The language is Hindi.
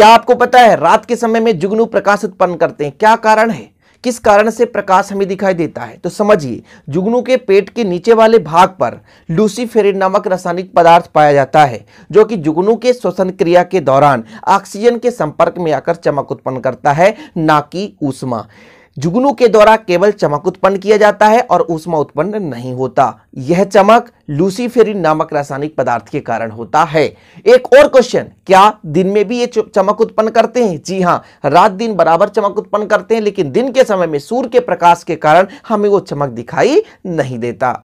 क्या आपको पता है रात के समय में जुगनू प्रकाश उत्पन्न करते हैं क्या कारण है किस कारण से प्रकाश हमें दिखाई देता है तो समझिए जुगनू के पेट के नीचे वाले भाग पर लूसीफेरिन नामक रासायनिक पदार्थ पाया जाता है जो कि जुगनू के श्वसन क्रिया के दौरान ऑक्सीजन के संपर्क में आकर चमक उत्पन्न करता है ना कि ऊष्मा जुगनू के द्वारा केवल चमक उत्पन्न किया जाता है और उष्मा उत्पन्न नहीं होता यह चमक लूसीफेरिन नामक रासायनिक पदार्थ के कारण होता है एक और क्वेश्चन क्या दिन में भी ये चमक उत्पन्न करते हैं जी हाँ रात दिन बराबर चमक उत्पन्न करते हैं लेकिन दिन के समय में सूर्य के प्रकाश के कारण हमें वो चमक दिखाई नहीं देता